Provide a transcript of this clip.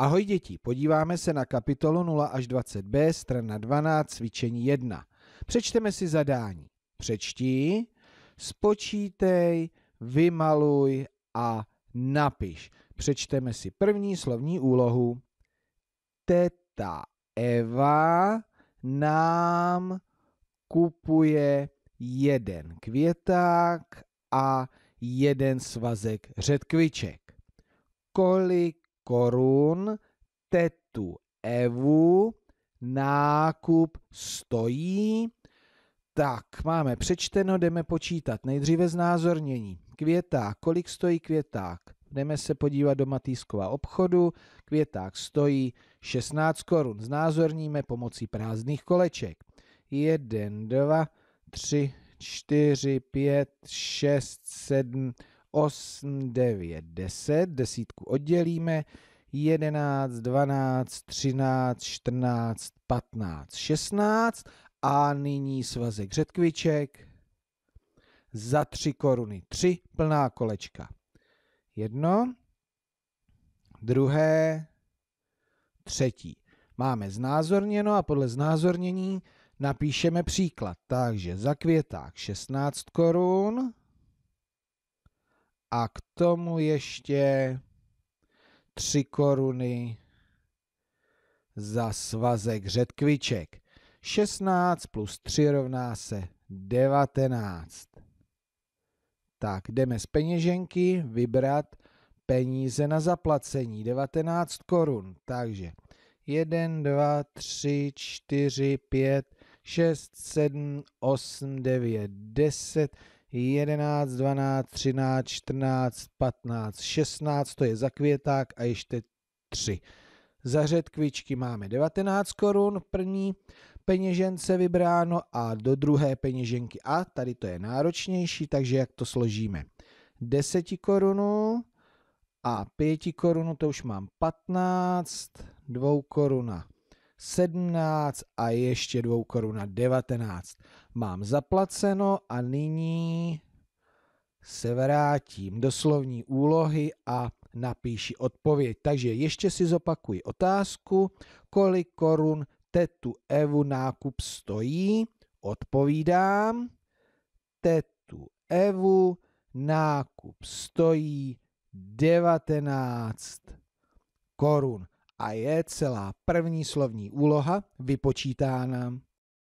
Ahoj děti, podíváme se na kapitolu 0 až 20b, strana 12, cvičení 1. Přečteme si zadání. Přečti, spočítej, vymaluj a napiš. Přečteme si první slovní úlohu. Teta Eva nám kupuje jeden květák a jeden svazek řetkviček. Kolik korun, tetu evu, nákup stojí. Tak, máme přečteno, jdeme počítat. Nejdříve znázornění. Květák, kolik stojí květák? Jdeme se podívat do Matýskova obchodu. Květák stojí 16 korun. Znázorníme pomocí prázdných koleček. 1, 2, 3, 4, 5, 6, 7, 8, 9, 10, desítku oddělíme, 11, 12, 13, 14, 15, 16 a nyní svazek řetkviček za 3 koruny. 3 plná kolečka. Jedno, druhé, třetí. Máme znázorněno a podle znázornění napíšeme příklad. Takže za květák 16 korun, a k tomu ještě 3 koruny za svazek řetkviček. 16 plus 3 rovná se 19. Tak, jdeme z peněženky vybrat peníze na zaplacení. 19 korun, takže 1, 2, 3, 4, 5, 6, 7, 8, 9, 10, 11, 12, 13, 14, 15, 16, to je za květák a ještě 3. Za řetkvičky máme 19 korun první peněžence vybráno a do druhé peněženky a tady to je náročnější, takže jak to složíme? 10 korunu a 5 korunu to už mám 15, 2 koruna 17 a ještě 2 koruna 19. Mám zaplaceno a nyní se vrátím do slovní úlohy a napíši odpověď. Takže ještě si zopakuji otázku, kolik korun tetu Evu nákup stojí. Odpovídám, tetu Evu nákup stojí 19 korun a je celá první slovní úloha vypočítána.